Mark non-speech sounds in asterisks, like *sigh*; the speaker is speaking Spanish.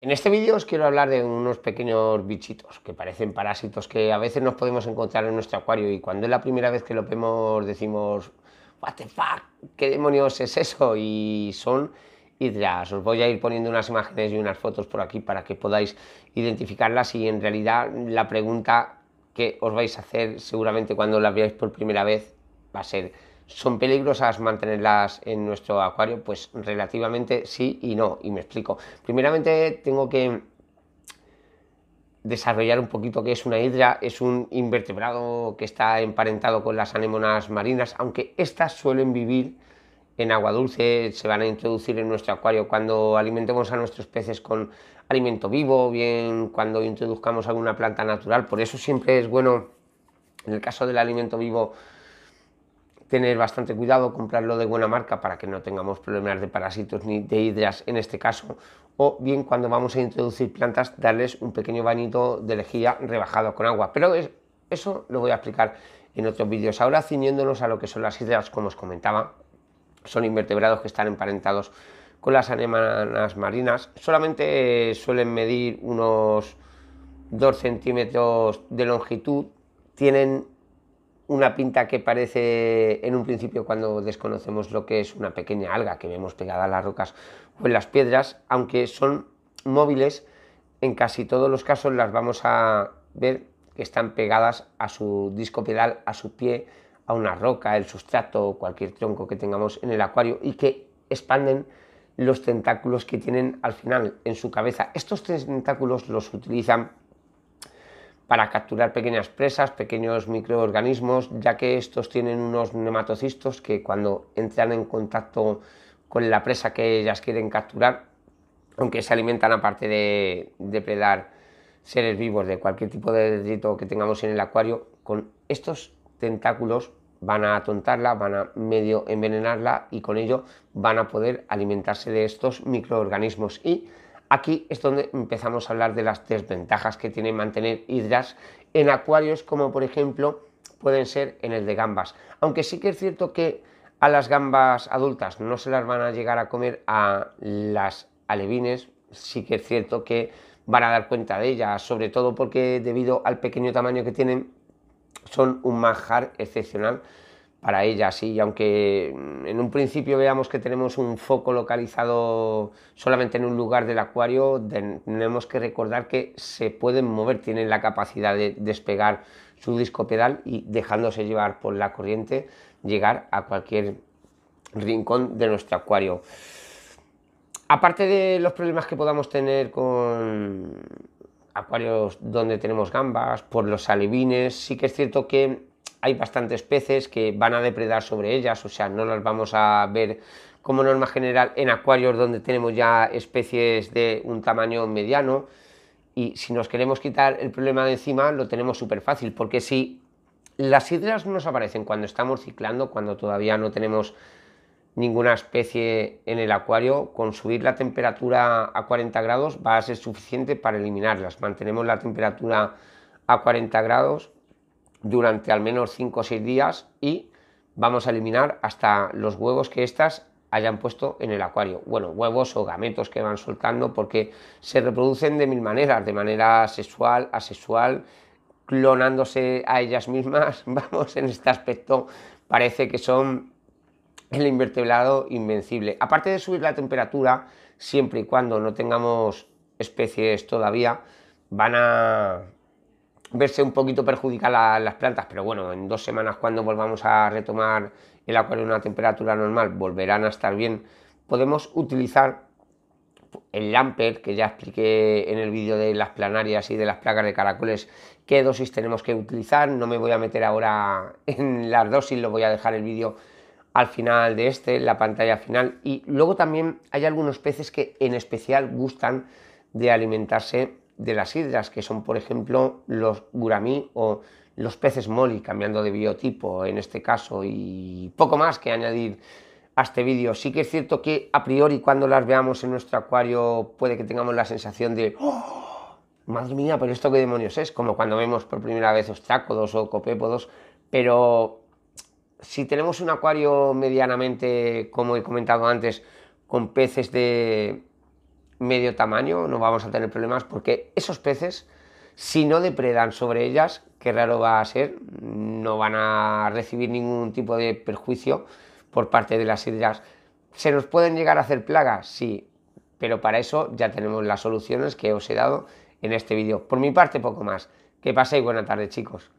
En este vídeo os quiero hablar de unos pequeños bichitos que parecen parásitos que a veces nos podemos encontrar en nuestro acuario y cuando es la primera vez que lo vemos decimos what the fuck, qué demonios es eso y son hidras. Os voy a ir poniendo unas imágenes y unas fotos por aquí para que podáis identificarlas y en realidad la pregunta que os vais a hacer seguramente cuando las veáis por primera vez va a ser ¿Son peligrosas mantenerlas en nuestro acuario? Pues relativamente sí y no, y me explico. Primeramente tengo que desarrollar un poquito qué es una hidra. Es un invertebrado que está emparentado con las anémonas marinas, aunque estas suelen vivir en agua dulce, se van a introducir en nuestro acuario cuando alimentemos a nuestros peces con alimento vivo, bien cuando introduzcamos alguna planta natural. Por eso siempre es bueno, en el caso del alimento vivo, tener bastante cuidado, comprarlo de buena marca para que no tengamos problemas de parásitos ni de hidras en este caso, o bien cuando vamos a introducir plantas darles un pequeño bañito de lejía rebajado con agua. Pero eso lo voy a explicar en otros vídeos. Ahora ciñéndonos a lo que son las hidras, como os comentaba, son invertebrados que están emparentados con las anemanas marinas. Solamente eh, suelen medir unos 2 centímetros de longitud. Tienen una pinta que parece en un principio cuando desconocemos lo que es una pequeña alga que vemos pegada a las rocas o en las piedras, aunque son móviles, en casi todos los casos las vamos a ver que están pegadas a su disco pedal, a su pie, a una roca, el sustrato, cualquier tronco que tengamos en el acuario y que expanden los tentáculos que tienen al final en su cabeza. Estos tentáculos los utilizan para capturar pequeñas presas, pequeños microorganismos, ya que estos tienen unos nematocistos que cuando entran en contacto con la presa que ellas quieren capturar, aunque se alimentan aparte de depredar seres vivos de cualquier tipo de delito que tengamos en el acuario, con estos tentáculos van a atontarla, van a medio envenenarla y con ello van a poder alimentarse de estos microorganismos y Aquí es donde empezamos a hablar de las desventajas que tiene mantener hidras en acuarios como por ejemplo pueden ser en el de gambas. Aunque sí que es cierto que a las gambas adultas no se las van a llegar a comer a las alevines, sí que es cierto que van a dar cuenta de ellas, sobre todo porque debido al pequeño tamaño que tienen son un manjar excepcional para ellas y aunque mm, en un principio veamos que tenemos un foco localizado solamente en un lugar del acuario, tenemos que recordar que se pueden mover, tienen la capacidad de despegar su disco pedal y dejándose llevar por la corriente llegar a cualquier rincón de nuestro acuario. Aparte de los problemas que podamos tener con acuarios donde tenemos gambas, por los alevines, sí que es cierto que hay bastantes peces que van a depredar sobre ellas, o sea, no las vamos a ver como norma general en acuarios donde tenemos ya especies de un tamaño mediano. Y si nos queremos quitar el problema de encima, lo tenemos súper fácil, porque si las hidras nos aparecen cuando estamos ciclando, cuando todavía no tenemos ninguna especie en el acuario, con subir la temperatura a 40 grados va a ser suficiente para eliminarlas. Mantenemos la temperatura a 40 grados durante al menos 5 o 6 días y vamos a eliminar hasta los huevos que éstas hayan puesto en el acuario. Bueno, huevos o gametos que van soltando porque se reproducen de mil maneras, de manera sexual, asexual, clonándose a ellas mismas. *laughs* Vamos, en este aspecto parece que son el invertebrado invencible. Aparte de subir la temperatura, siempre y cuando no tengamos especies todavía, van a verse un poquito perjudicar a las plantas, pero bueno, en dos semanas cuando volvamos a retomar el acuario a una temperatura normal, volverán a estar bien. Podemos utilizar el Lamper, que ya expliqué en el vídeo de las planarias y de las placas de caracoles, qué dosis tenemos que utilizar. No me voy a meter ahora en las dosis, lo voy a dejar el vídeo al final de este, la pantalla final. Y luego también hay algunos peces que en especial gustan de alimentarse de las hidras, que son por ejemplo los guramí o los peces moli, cambiando de biotipo en este caso, y poco más que añadir a este vídeo. Sí que es cierto que a priori cuando las veamos en nuestro acuario puede que tengamos la sensación de... ¡Oh! Madre mía, pero esto qué demonios es, como cuando vemos por primera vez ostrácodos o copépodos, pero si tenemos un acuario medianamente, como he comentado antes, con peces de, medio tamaño no vamos a tener problemas porque esos peces, si no depredan sobre ellas, que raro va a ser, no van a recibir ningún tipo de perjuicio por parte de las hidras. ¿Se nos pueden llegar a hacer plagas? Sí, pero para eso ya tenemos las soluciones que os he dado en este vídeo. Por mi parte, poco más. Que paséis buena tarde, chicos.